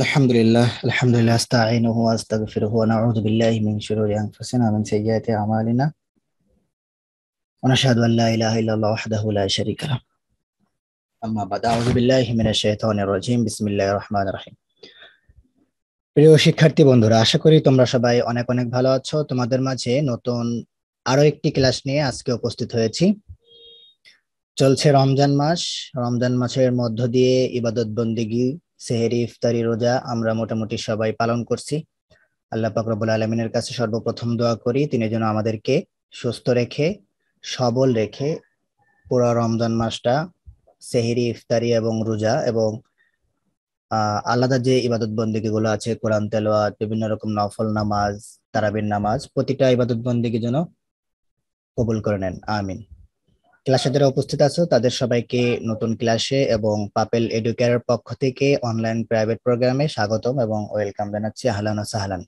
الحمد لله الحمد لله استعينه واستغفره ونعوذ بالله من شرور انفسنا ومن سيئات اعمالنا ونشهد ان لا اله الا الله وحده لا شريك له اما بعد اعوذ بالله من الشيطان الرجيم بسم الله الرحمن الرحيم প্রিয় শিক্ষার্থী বন্ধুরা আশা করি তোমরা সবাই অনেক অনেক ভালো আছো তোমাদের মাঝে নতুন আরো একটি ক্লাস নিয়ে আজকে উপস্থিত হয়েছি চলছে রমজান মাস রমজান মাসের মধ্য দিয়ে ইবাদত বন্দিগি সেহেরি ইফতারি রোজা আমরা মোটামুটি সবাই পালন করছি আল্লাহ পাকরবুল আলমিনের কাছে সর্বপ্রথম দোয়া করি তিনি যেন আমাদেরকে সুস্থ রেখে সবল রেখে পুরো রমজান মাসটা সেহেরি ইফতারি এবং রোজা এবং আলাদা যে ইবাদত বন্দিগুলো আছে কোরআন তেলোয়া বিভিন্ন রকম নফল নামাজ তারাবিন নামাজ প্রতিটা ইবাদত বন্দিকে যেন কবুল করে নেন আমিন ক্লাসে যারা উপস্থিত আছো তাদের সবাইকে নতুন ক্লাসে এবং পাপেল এডুকেয়ারের পক্ষ থেকে অনলাইন প্রাইভেট প্রোগ্রামে স্বাগতম এবং ওয়েলকাম জানাচ্ছি আহলান ও সাহলান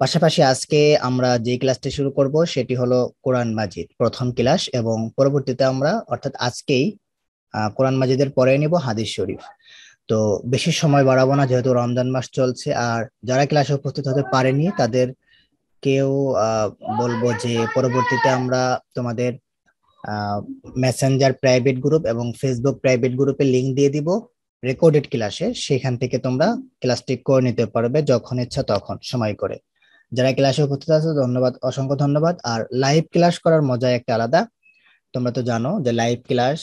পাশাপাশি আজকে আমরা যে ক্লাসটি শুরু করব সেটি হলো কোরআন মাজিদ প্রথম ক্লাস এবং পরবর্তীতে আমরা অর্থাৎ আজকেই কোরআন মাজিদের পরে নিব হাদিস শরীফ তো বেশি সময় বাড়াবো না যেহেতু রমজান মাস চলছে আর যারা ক্লাসে উপস্থিত হতে পারেনি তাদের কেউ বলবো যে পরবর্তীতে আমরা তোমাদের মেসেঞ্জার প্রাইভেট গ্রুপ এবং ফেসবুক প্রাইভেট গ্রুপে লিঙ্ক দিয়ে দিব রেকর্ডেড ক্লাসে সেখান থেকে তোমরা ক্লাসটি করে নিতে পারবে যখন ইচ্ছা তখন সময় করে যারা ক্লাসে উপস্থিত আছে ধন্যবাদ অসংখ্য ধন্যবাদ আর লাইভ ক্লাস করার মজা একটা আলাদা তোমরা তো জানো যে live class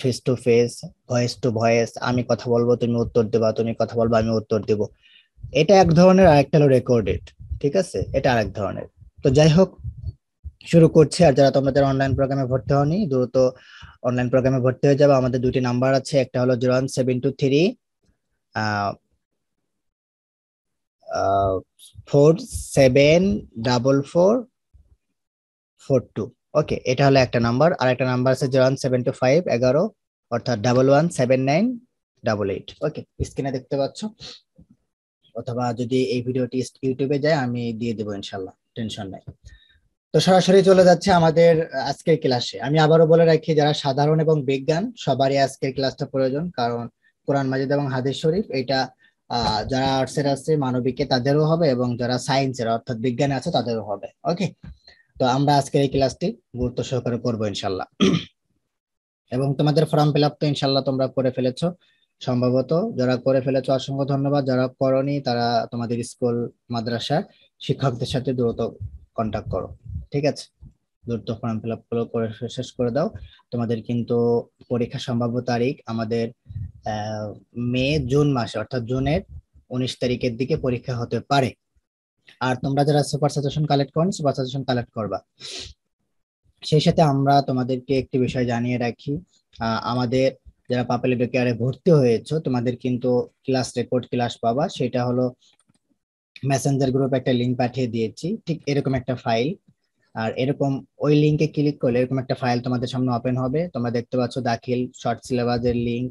face to face voice to voice আমি কথা বলবো তুমি উত্তর দেবা তুমি কথা বলবো আমি উত্তর দেব এটা এক ধরনের আরেকটা হলো রেকর্ডেড ঠিক আছে এটা আরেক ধরনের তো যাই হোক শুরু করছে আর যারা তোমাদের অনলাইন প্রোগ্রামে ভর্তি হওনি দ্রুত অনলাইন প্রোগ্রামে ভর্তি হয়ে যাবে আমাদের দুটি নাম্বার আছে একটা হলো zero one seven two three four seven double four four two okay এটা হলো একটা নাম্বার আর একটা নাম্বার আছে zero one seven two five এগারো অর্থাৎ double one seven nine double eight okay স্ক্রিনে দেখতে পাচ্ছ অথবা যদি এই ভিডিওটি ইউটিউবে যায় আমি দিয়ে দেবো ইনশাল্লাহ টেনশন নাই তো সরাসরি চলে যাচ্ছে আমাদের আজকের ক্লাসে আমি আবারও বলে রাখি যারা সাধারণ এবং বিজ্ঞান সবারই আজকের ক্লাসটা প্রয়োজন কারণ কোরআন মাজিদ এবং হাদিস শরীফ এটা যারা আর্টসের আছে মানবিকে তাদেরও হবে এবং যারা সায়েন্সের অর্থাৎ বিজ্ঞানে আছে তাদেরও হবে ওকে তো আমরা আজকের এই ক্লাসটি গুরুত্ব সহকারে করবো ইনশাল্লাহ এবং তোমাদের ফর্ম ফিল আপ তো ইনশাল্লাহ তোমরা করে ফেলেছো সম্ভবত যারা করে ফেলেছো অসংখ্য ধন্যবাদ যারা করনি তারা তোমাদের স্কুল মাদ্রাসার শিক্ষকদের সাথে দ্রুত কন্ট্যাক্ট করো ঠিক আছে দ্রুত ফর্ম ফিল আপ করে শেষ করে দাও তোমাদের কিন্তু পরীক্ষা সম্ভাব্য তারিখ আমাদের মে জুন মাসে অর্থাৎ জুনের উনিশ তারিখের দিকে পরীক্ষা হতে পারে আর তোমরা যারা সুপার সাজেশন কালেক্ট করেন সুপার সাজেশন কালেক্ট করবা সেই সাথে আমরা তোমাদেরকে একটি বিষয় জানিয়ে রাখি আমাদের যারা পাপেলি কেয়ারে ভর্তি হয়েছ তোমাদের কিন্তু ক্লাস রেকর্ড ক্লাস পাবা সেটা হলো মেসেঞ্জার গ্রুপে একটা লিঙ্ক পাঠিয়ে দিয়েছি ঠিক এরকম একটা ফাইল আর এরকম ওই লিঙ্কে ক্লিক করলে এরকম একটা ফাইল তোমাদের সামনে ওপেন হবে তোমরা দেখতে পাচ্ছ দাখিল শর্ট সিলেবাসের লিঙ্ক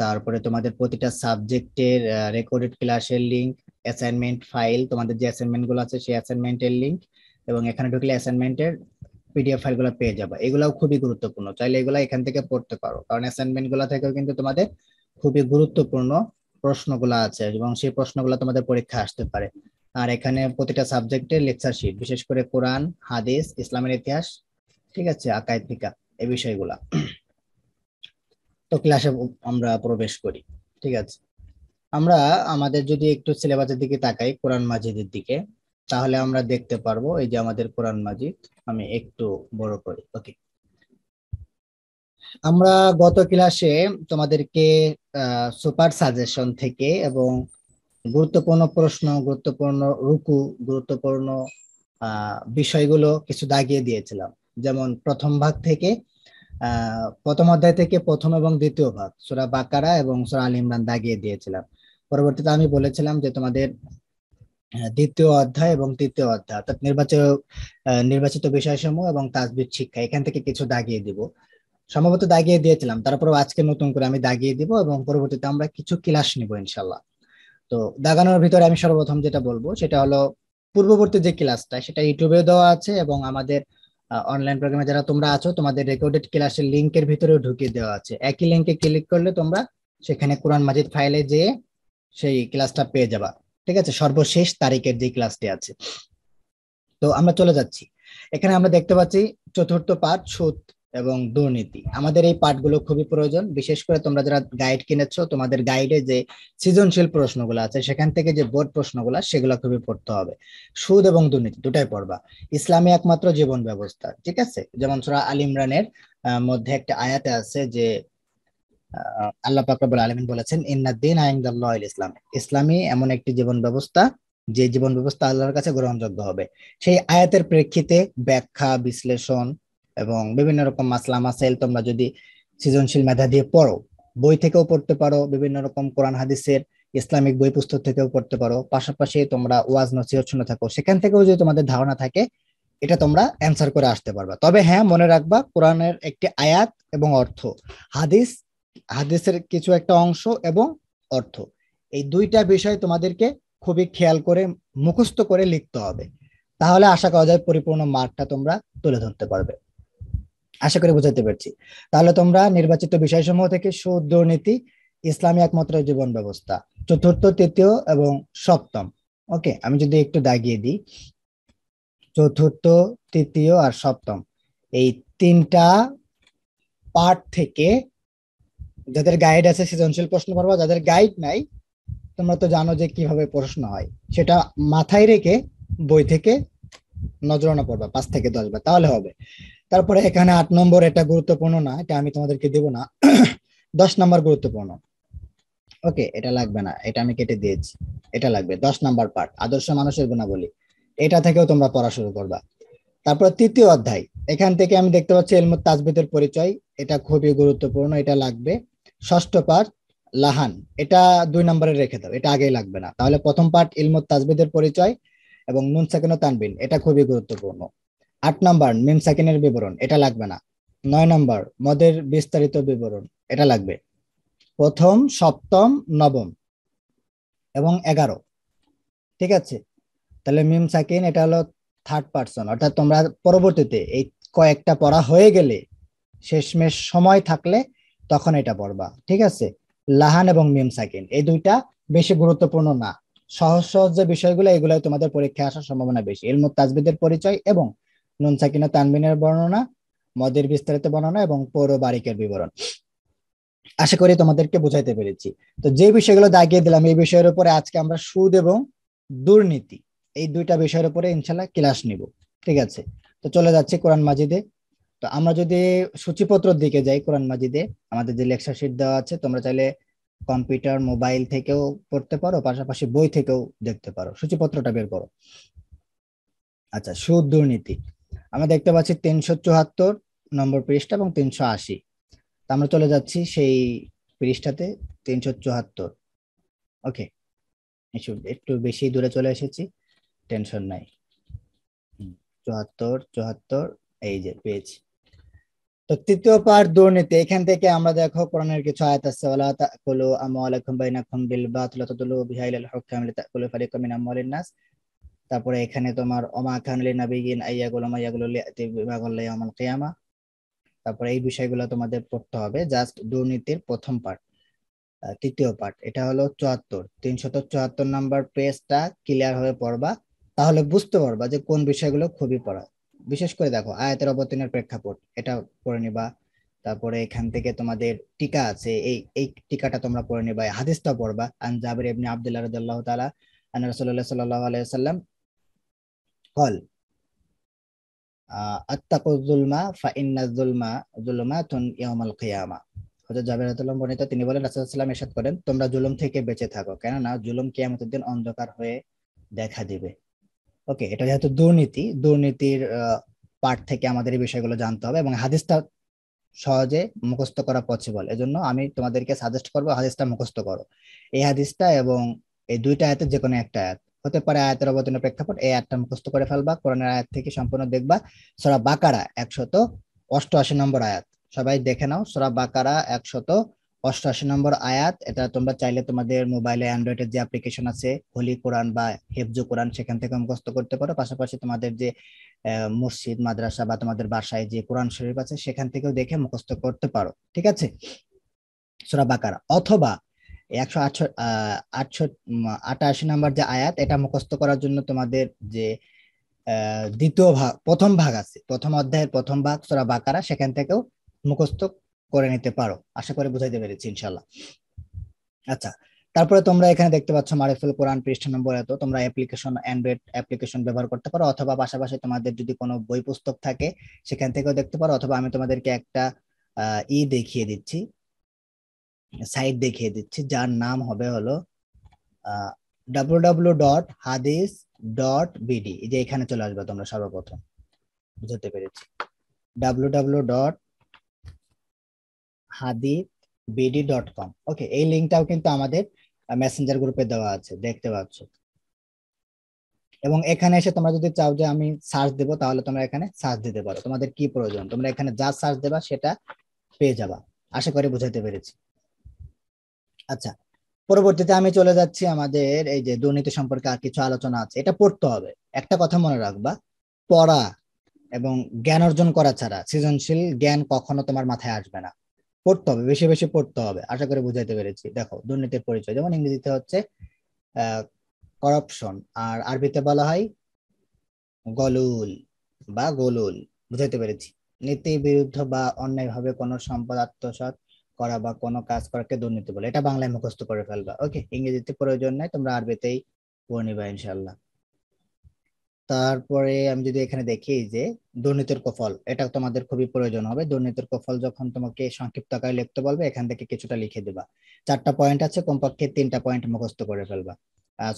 তারপরে তোমাদের প্রতিটা সাবজেক্টের রেকর্ডেড ক্লাসের লিঙ্ক অ্যাসাইনমেন্ট ফাইল তোমাদের যে অ্যাসাইনমেন্ট গুলো আছে সেই অ্যাসাইনমেন্টের লিঙ্ক এবং এখানে ঢুকলে অ্যাসাইনমেন্টের পিডিএফ ফাইল গুলো পেয়ে যাবে এগুলাও খুবই গুরুত্বপূর্ণ চাইলে এগুলো এখান থেকে পড়তে পারো কারণ অ্যাসাইনমেন্ট গুলো থেকেও কিন্তু তোমাদের খুবই গুরুত্বপূর্ণ প্রশ্নগুলো আছে এবং সেই প্রশ্নগুলো তোমাদের পরীক্ষা আসতে পারে আর এখানে প্রতিটা সাবজেক্টে লেকচারশিপ বিশেষ করে কোরআন হাদিস ইসলামের ইতিহাস ঠিক আছে আকায় ফিকা এই বিষয়গুলা তো ক্লাসে আমরা প্রবেশ করি ঠিক আছে আমরা আমাদের যদি একটু সিলেবাসের দিকে তাকাই কোরআন মাজিদের দিকে তাহলে আমরা দেখতে পারবো এই যে আমাদের কোরআন মাজিদ আমি একটু বড় করি ওকে আমরা গত ক্লাসে তোমাদেরকে সুপার সাজেশন থেকে এবং গুরুত্বপূর্ণ প্রশ্ন গুরুত্বপূর্ণ রুকু গুরুত্বপূর্ণ বিষয়গুলো কিছু দাগিয়ে দিয়েছিলাম যেমন প্রথম ভাগ থেকে প্রথম অধ্যায় থেকে প্রথম এবং দ্বিতীয় ভাগ সুরা বাকারা এবং সুরা আল ইমরান দাগিয়ে দিয়েছিলাম পরবর্তীতে আমি বলেছিলাম যে তোমাদের দ্বিতীয় অধ্যায় এবং তৃতীয় অধ্যায় অর্থাৎ নির্বাচিত নির্বাচিত বিষয়সমূহ এবং তাজবির শিক্ষা এখান থেকে কিছু দাগিয়ে দিব সম্ভবত দাগিয়ে দিয়েছিলাম তারপরে আজকে নতুন করে আমি দাগিয়ে দিব এবং পরবর্তীতে আমরা কিছু ক্লাস নিব ইনশাল্লাহ তো দাগানোর ভিতরে আমি সর্বপ্রথম যেটা বলবো সেটা হলো পূর্ববর্তী যে ক্লাসটা সেটা ইউটিউবে দেওয়া আছে এবং আমাদের অনলাইন প্রোগ্রামে যারা তোমরা আছো তোমাদের রেকর্ডেড ক্লাসের লিঙ্কের ভিতরেও ঢুকিয়ে দেওয়া আছে একই লিঙ্কে ক্লিক করলে তোমরা সেখানে কোরআন মাজিদ ফাইলে যেয়ে সেই ক্লাসটা পেয়ে যাবা ঠিক আছে সর্বশেষ তারিখের যে ক্লাসটি আছে তো আমরা চলে যাচ্ছি এখানে আমরা দেখতে পাচ্ছি চতুর্থ পাঠ সুদ এবং দুর্নীতি আমাদের এই পাঠগুলো খুবই প্রয়োজন বিশেষ করে তোমরা যারা গাইড কিনেছো তোমাদের গাইডে যে সৃজনশীল প্রশ্নগুলো আছে সেখান থেকে যে বোর্ড প্রশ্নগুলো সেগুলো খুবই পড়তে হবে সুদ এবং দুর্নীতি দুটাই পড়বা ইসলামে একমাত্র জীবন ব্যবস্থা ঠিক আছে যেমন সুরা আল ইমরানের মধ্যে একটা আয়াতে আছে যে আল্লাহ পাকরাবুল আলমিন বলেছেন দিন আইন্দাল্লাহ ইসলাম ইসলামী এমন একটি জীবন ব্যবস্থা যে জীবন ব্যবস্থা আল্লাহর কাছে গ্রহণযোগ্য হবে সেই আয়াতের প্রেক্ষিতে ব্যাখ্যা বিশ্লেষণ এবং বিভিন্ন রকম মাসলাম মাসাইল তোমরা যদি সৃজনশীল মেধা দিয়ে পড়ো বই থেকেও পড়তে পারো বিভিন্ন রকম কোরআন হাদিসের ইসলামিক বই পুস্তক থেকেও পড়তে পারো পাশাপাশি তোমরা ওয়াজ নসিহত শুনে থাকো সেখান থেকেও যদি তোমাদের ধারণা থাকে এটা তোমরা অ্যান্সার করে আসতে পারবা তবে হ্যাঁ মনে রাখবা কোরআনের একটি আয়াত এবং অর্থ হাদিস হাদিসের কিছু একটা অংশ এবং অর্থ এই দুইটা বিষয় তোমাদেরকে খুবই খেয়াল করে মুখস্থ করে লিখতে হবে তাহলে আশা করা যায় পরিপূর্ণ মার্কটা তোমরা তুলে ধরতে পারবে আশা করি বুঝাতে পারছি তাহলে তোমরা নির্বাচিত বিষয়সমূহ থেকে সুদুর্নীতি ইসলামী একমাত্র জীবন ব্যবস্থা চতুর্থ তৃতীয় এবং সপ্তম ওকে আমি যদি একটু দাগিয়ে দিই চতুর্থ তৃতীয় আর সপ্তম এই তিনটা পার্ট থেকে যাদের গাইড আছে সৃজনশীল প্রশ্ন করবো যাদের গাইড নাই তোমরা তো জানো যে কিভাবে প্রশ্ন হয় সেটা মাথায় রেখে বই থেকে নজরানা পড়বা পাঁচ থেকে দশ বার তাহলে হবে তারপরে এখানে আট নম্বর এটা গুরুত্বপূর্ণ না এটা আমি তোমাদেরকে দেব না দশ নম্বর গুরুত্বপূর্ণ ওকে এটা লাগবে না এটা আমি কেটে দিয়েছি এটা লাগবে দশ নম্বর পার্ট আদর্শ মানুষের গুণাবলী এটা থেকেও তোমরা পড়া শুরু করবা তারপর তৃতীয় অধ্যায় এখান থেকে আমি দেখতে পাচ্ছি এলমুদ তাজবিদের পরিচয় এটা খুবই গুরুত্বপূর্ণ এটা লাগবে ষষ্ঠ পার্ট লাহান এটা দুই নম্বরে রেখে দাও এটা আগেই লাগবে না তাহলে প্রথম পার্ট ইলমুদ তাজবিদের পরিচয় এবং নুন সেকেন্ড তানবিন এটা খুবই গুরুত্বপূর্ণ আট নাম্বার মিম সাকিনের বিবরণ এটা লাগবে না নয় নাম্বার মদের বিস্তারিত বিবরণ এটা লাগবে প্রথম সপ্তম নবম এবং এগারো ঠিক আছে তাহলে মিম সাকিন এটা হলো থার্ড পার্সন অর্থাৎ তোমরা পরবর্তীতে এই কয়েকটা পড়া হয়ে গেলে শেষমেশ সময় থাকলে তখন এটা পড়বা ঠিক আছে লাহান এবং মিম সাকিন এই দুইটা বেশি গুরুত্বপূর্ণ না সহজ সহজ যে বিষয়গুলো এগুলো তোমাদের পরীক্ষায় আসার সম্ভাবনা বেশি এলমুত তাজবিদের পরিচয় এবং নুন সাকিনা তানবিনের বর্ণনা মদের বিস্তারিত বর্ণনা এবং পৌর বারিকের বিবরণ আশা করি তোমাদেরকে বুঝাইতে পেরেছি তো যে বিষয়গুলো দাগিয়ে দিলাম এই বিষয়ের উপরে আজকে আমরা সুদ এবং দুর্নীতি এই দুইটা বিষয়ের উপরে ইনশাল্লাহ ক্লাস নিব ঠিক আছে তো চলে যাচ্ছে কোরআন মাজিদে তো আমরা যদি সূচিপত্র দিকে যাই কোরআন মাজিদে আমাদের যে লেকচার শিট দেওয়া আছে তোমরা চাইলে কম্পিউটার মোবাইল থেকেও পড়তে পারো পাশাপাশি বই থেকেও দেখতে পারো সূচিপত্রটা বের করো আচ্ছা সুদ দুর্নীতি আমরা দেখতে পাচ্ছি তিনশো চুয়াত্তর নম্বর পৃষ্ঠা এবং তিনশো আশি আমরা চলে যাচ্ছি সেই পৃষ্ঠাতে তিনশো চুয়াত্তর ওকে একটু বেশি দূরে চলে এসেছি টেনশন নাই চুয়াত্তর চুয়াত্তর এই যে পেয়েছি তো তৃতীয় পার দুর্নীতি এখান থেকে আমরা দেখো কোরআনের কিছু আয়াত আছে ওয়ালা তাকুলু আমওয়ালাকুম বাইনাকুম বিল বাতিল তাতুলু বিহাইলাল হুকাম লিতাকুলু ফারিকাম মিন আমওয়ালিন নাস তারপরে এখানে তোমার ওমা খানলি নাবিগিন আইয়াগুল মাইয়াগুল বিভাগল কেয়ামা তারপরে এই বিষয়গুলো তোমাদের পড়তে হবে জাস্ট দুর্নীতির প্রথম পার্ট তৃতীয় পার্ট এটা হলো চুয়াত্তর তিনশত চুয়াত্তর নাম্বার পেজটা ক্লিয়ার হয়ে পড়বা তাহলে বুঝতে পারবা যে কোন বিষয়গুলো খুবই পড়া বিশেষ করে দেখো আয়াতের অবতীর্ণের প্রেক্ষাপট এটা পড়ে নিবা তারপরে এখান থেকে তোমাদের টিকা আছে এই এই টিকাটা তোমরা পড়ে নিবা হাদিসটা পড়বা আন জাবির ইবনে আব্দুল্লাহ রাদিয়াল্লাহু তাআলা আন রাসূলুল্লাহ সাল্লাল্লাহু আলাইহি সাল্লাম কল আত্মাকুজুলমা ফা ইন্না জুলমা জুলমা ইয়ামাল কিয়ামা হজরত জাবের রাতুল্লাহ বর্ণিত তিনি বলেন রাসুলাম এরশাদ করেন তোমরা জুলুম থেকে বেঁচে থাকো কেননা জুলুম কিয়ামতের দিন অন্ধকার হয়ে দেখা দিবে ওকে এটা যেহেতু দুর্নীতি দুর্নীতির পার্ট থেকে আমাদের এই বিষয়গুলো জানতে হবে এবং হাদিসটা সহজে মুখস্থ করা পসিবল এজন্য আমি তোমাদেরকে সাজেস্ট করবো হাদিসটা মুখস্থ করো এই হাদিসটা এবং এই দুইটা আয়াতের যে কোনো একটা আয়াত হতে পারে আয়াতের অবতীর্ণ প্রেক্ষাপট এই আয়াতটা মুখস্থ করে ফেলবা কোরআনের আয়াত থেকে সম্পূর্ণ দেখবা সোরা বাকারা একশত অষ্টআশি নম্বর আয়াত সবাই দেখে নাও সোরা বাকারা একশত অষ্টআশি নম্বর আয়াত এটা তোমরা চাইলে তোমাদের মোবাইলে অ্যান্ড্রয়েডের যে অ্যাপ্লিকেশন আছে হোলি কোরআন বা হেফজু কোরআন সেখান থেকে মুখস্থ করতে পারো পাশাপাশি তোমাদের যে মসজিদ মাদ্রাসা বা তোমাদের বাসায় যে কোরআন শরীফ আছে সেখান থেকেও দেখে মুখস্থ করতে পারো ঠিক আছে সোরা বাকারা অথবা একশো আটশো আটশো আটাশি নাম্বার যে আয়াত এটা মুখস্থ করার জন্য তোমাদের যে দ্বিতীয় ভাগ প্রথম ভাগ আছে প্রথম অধ্যায়ের প্রথম ভাগ সোরা বাকারা সেখান থেকেও মুখস্থ করে নিতে পারো আশা করে বুঝাইতে পেরেছি ইনশাল্লাহ আচ্ছা তারপরে তোমরা এখানে দেখতে পাচ্ছ মারিফুল কোরআন পৃষ্ঠা নম্বর এত তোমরা অ্যাপ্লিকেশন অ্যান্ড্রয়েড অ্যাপ্লিকেশন ব্যবহার করতে পারো অথবা পাশাপাশি তোমাদের যদি কোনো বই পুস্তক থাকে সেখান থেকেও দেখতে পারো অথবা আমি তোমাদেরকে একটা ই দেখিয়ে দিচ্ছি সাইট দেখিয়ে দিচ্ছি যার নাম হবে হলো ডাব্লু ডাব্লু ডট হাদিস ডট বিডি যে এখানে চলে আসবে তোমরা সর্বপ্রথম বুঝতে পেরেছি ডাব্লু ডাব্লু ডট হাদিস বিডি ডট কম ওকে এই লিঙ্কটাও কিন্তু আমাদের মেসেঞ্জার গ্রুপে দেওয়া আছে দেখতে পাচ্ছ এবং এখানে এসে তোমরা যদি চাও যে আমি সার্চ দেবো তাহলে তোমরা এখানে সার্চ দিতে পারো তোমাদের কি প্রয়োজন তোমরা এখানে যা সার্চ দেবা সেটা পেয়ে যাবা আশা করি বুঝাতে পেরেছি আচ্ছা পরবর্তীতে আমি চলে যাচ্ছি আমাদের এই যে দুর্নীতি সম্পর্কে আর কিছু আলোচনা আছে এটা পড়তে হবে একটা কথা মনে রাখবা পড়া এবং জ্ঞান অর্জন করা ছাড়া সৃজনশীল জ্ঞান কখনো তোমার মাথায় আসবে না পড়তে হবে বেশি বেশি পড়তে হবে আশা করে বুঝাইতে পেরেছি দেখো দুর্নীতির পরিচয় যেমন ইংরেজিতে হচ্ছে করাপশন আর আরবিতে বলা হয় গলুল বা গলুল বুঝাইতে পেরেছি নীতি বিরুদ্ধ বা অন্যায়ভাবে কোনো সম্পদ আত্মসাত করা বা কোনো কাজ করাকে দুর্নীতি বলে এটা বাংলায় মুখস্থ করে ফেলবা ওকে ইংরেজিতে প্রয়োজন নাই তোমরা আরবিতেই পড়ে নিবা ইনশাল্লাহ তারপরে আমি যদি এখানে দেখি যে দুর্নীতির কফল এটা তোমাদের খুবই প্রয়োজন হবে দুর্নীতির কফল যখন তোমাকে সংক্ষিপ্ত আকারে লিখতে বলবে এখান থেকে কিছুটা লিখে দেবা চারটা পয়েন্ট আছে কমপক্ষে তিনটা পয়েন্ট মুখস্থ করে ফেলবা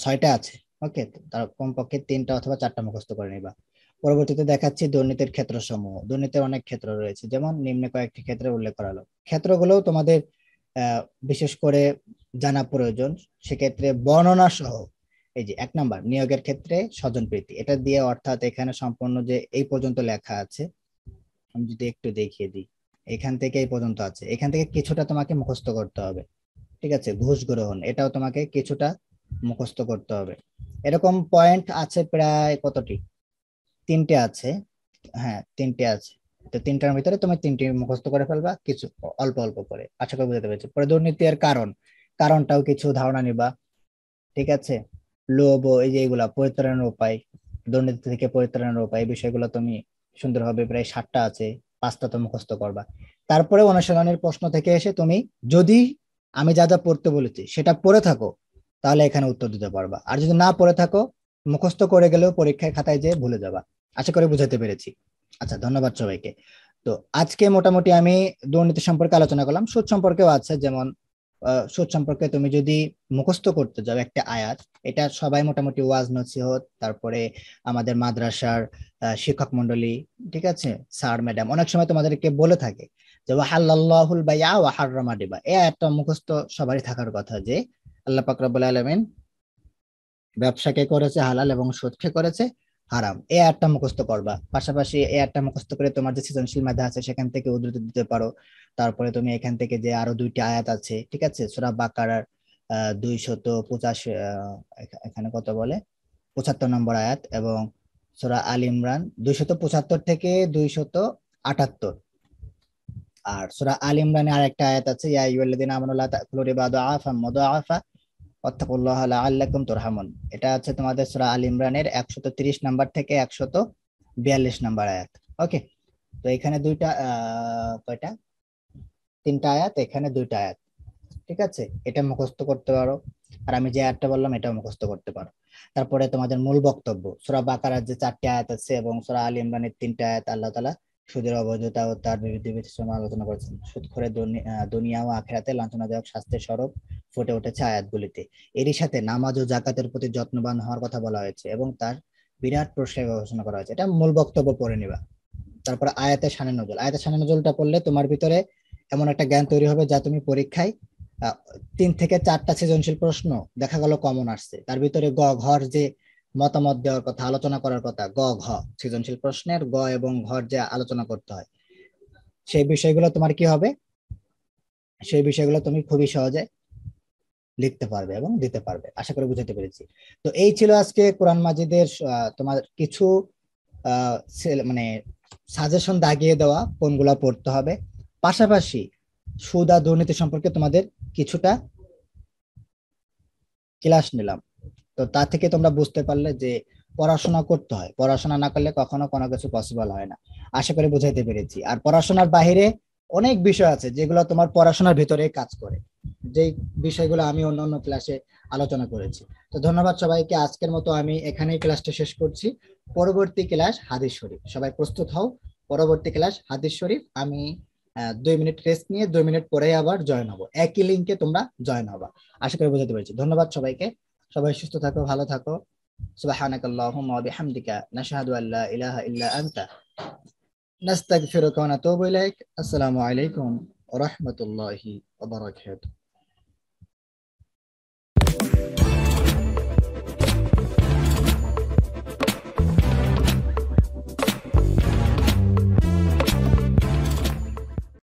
ছয়টা আছে ওকে তার কমপক্ষে তিনটা অথবা চারটা মুখস্থ করে নিবা পরবর্তীতে দেখাচ্ছি দুর্নীতির ক্ষেত্র সমূহ দুর্নীতির অনেক ক্ষেত্র রয়েছে যেমন নিম্নে কয়েকটি ক্ষেত্রে উল্লেখ করা হলো ক্ষেত্রগুলোও তোমাদের বিশেষ করে জানা প্রয়োজন সেক্ষেত্রে বর্ণনা সহ এই যে এক নাম্বার নিয়োগের ক্ষেত্রে স্বজন প্রীতি এটা দিয়ে অর্থাৎ এখানে সম্পূর্ণ যে এই পর্যন্ত লেখা আছে আমি যদি একটু দেখিয়ে দিই এখান থেকে এই পর্যন্ত আছে এখান থেকে কিছুটা তোমাকে মুখস্থ করতে হবে ঠিক আছে ঘুষ গ্রহণ এটাও তোমাকে কিছুটা মুখস্থ করতে হবে এরকম পয়েন্ট আছে প্রায় কতটি তিনটে আছে হ্যাঁ তিনটে আছে তো তিনটার ভিতরে তুমি তিনটি মুখস্থ করে ফেলবা কিছু অল্প অল্প করে আশা করি বুঝতে পেরেছি পরে দুর্নীতির কারণ কারণটাও কিছু ধারণা নিবা ঠিক আছে লোভ এই যে এগুলা পরিত্রাণের উপায় দুর্নীতি থেকে পরিত্রাণের উপায় বিষয়গুলো তুমি সুন্দরভাবে প্রায় ষাটটা আছে পাঁচটা তো মুখস্থ করবা তারপরে অনুশীলনের প্রশ্ন থেকে এসে তুমি যদি আমি যা যা পড়তে বলেছি সেটা পড়ে থাকো তাহলে এখানে উত্তর দিতে পারবা আর যদি না পড়ে থাকো মুখস্থ করে গেলেও পরীক্ষায় খাতায় যে ভুলে যাবা আশা করে বুঝাতে পেরেছি আচ্ছা ধন্যবাদ সবাইকে তো আজকে মোটামুটি আমি দুর্নীতি সম্পর্কে আলোচনা করলাম সুদ সম্পর্কেও আছে যেমন সুদ সম্পর্কে তুমি যদি মুখস্থ করতে যাও একটা আয়াত এটা সবাই মোটামুটি ওয়াজ নসিহত তারপরে আমাদের মাদ্রাসার শিক্ষক মন্ডলী ঠিক আছে স্যার ম্যাডাম অনেক সময় তোমাদেরকে বলে থাকে যে ওয়াহাল্লাহুল বাইয়া ওয়াহার রমাডিবা এ একটা মুখস্থ সবারই থাকার কথা যে আল্লাহ পাক রব্বুল ব্যবসাকে করেছে হালাল এবং সুদকে করেছে হারাম এ আয়াতটা মুখস্থ করবা পাশাপাশি এই আয়াতটা মুখস্থ করে তোমার যে সৃজনশীল মেধা আছে সেখান থেকে উদ্ধৃতি দিতে পারো তারপরে তুমি এখান থেকে যে আরো দুইটি আয়াত আছে ঠিক আছে সুরা বাকারার দুই শত পঁচাশ এখানে কত বলে পঁচাত্তর নম্বর আয়াত এবং সুরা আল ইমরান দুইশত পঁচাত্তর থেকে দুইশত আটাত্তর আর সুরা আল ইমরানে আরেকটা আয়াত আছে ইয়া ইয়াল্লাদিন আমানুল্লাহ তাকুলু রিবাদু আফা মুদাআফা অত্তাকুল্লাহ আল্লাকুম তোরহামন এটা হচ্ছে তোমাদের সুরা আল ইমরানের একশত তিরিশ নাম্বার থেকে একশো তো বিয়াল্লিশ নাম্বার আয়াত ওকে তো এখানে দুইটা কয়টা তিনটা আয়াত এখানে দুইটা আয়াত ঠিক আছে এটা মুখস্থ করতে পারো আর আমি যে আয়াতটা বললাম এটা মুখস্থ করতে পারো তারপরে তোমাদের মূল বক্তব্য সুরা বাকারার যে চারটে আয়াত আছে এবং সুরা আল ইমরানের তিনটা আয়াত আল্লাহ তালা সুদের অবৈধতা ও তার বিরুদ্ধে বিশ্লেষণ আলোচনা করেছেন সুদখোরে দুনিয়া ও আখেরাতে লাঞ্ছনাদায়ক শাস্তির স্বরূপ ফুটে উঠেছে আয়াতগুলিতে এরই সাথে নামাজ ও জাকাতের প্রতি যত্নবান হওয়ার কথা বলা হয়েছে এবং তার বিরাট প্রশ্নের ঘোষণা করা হয়েছে এটা মূল বক্তব্য পড়ে নিবা তারপর আয়াতে সানে নজল আয়াতে সানে নজলটা পড়লে তোমার ভিতরে এমন একটা জ্ঞান তৈরি হবে যা তুমি পরীক্ষায় তিন থেকে চারটা সৃজনশীল প্রশ্ন দেখা গেল কমন আসছে তার ভিতরে গ ঘর যে মতামত দেওয়ার কথা আলোচনা করার কথা গ ঘ সৃজনশীল প্রশ্নের গ এবং ঘর যে আলোচনা করতে হয় সেই বিষয়গুলো তোমার কি হবে সেই বিষয়গুলো তুমি খুবই সহজে লিখতে পারবে এবং দিতে পারবে আশা করি বুঝাতে পেরেছি তো এই ছিল আজকে কোরআন মাজিদের তোমার কিছু মানে সাজেশন দাগিয়ে দেওয়া কোনগুলো পড়তে হবে পাশাপাশি সুদা দুর্নীতি সম্পর্কে তোমাদের কিছুটা ক্লাস নিলাম তো তা থেকে তোমরা বুঝতে পারলে যে পড়াশোনা করতে হয় পড়াশোনা না করলে কখনো কোনো কিছু পসিবল হয় না আশা করি বুঝাইতে পেরেছি আর পড়াশোনার বাহিরে অনেক বিষয় আছে যেগুলো তোমার পড়াশোনার ভিতরে কাজ করে যে বিষয়গুলো আমি অন্য অন্য ক্লাসে আলোচনা করেছি তো ধন্যবাদ সবাইকে আজকের মতো আমি এখানেই ক্লাসটা শেষ করছি পরবর্তী ক্লাস হাদিস শরীফ সবাই প্রস্তুত হও পরবর্তী ক্লাস হাদিস শরীফ আমি দুই মিনিট রেস্ট নিয়ে দুই মিনিট পরে আবার জয়েন হবো একই লিঙ্কে তোমরা জয়েন হবা আশা করি বুঝাতে পেরেছি ধন্যবাদ সবাইকে সবাই সুস্থ থাকো ভালো থাকো সুবহানাকাল্লাহুম্মা ওয়া বিহামদিকা নাশহাদু আল্লা ইলাহা ইল্লা আনতা نستغفرك ونتوب إليك السلام عليكم ورحمة الله وبركاته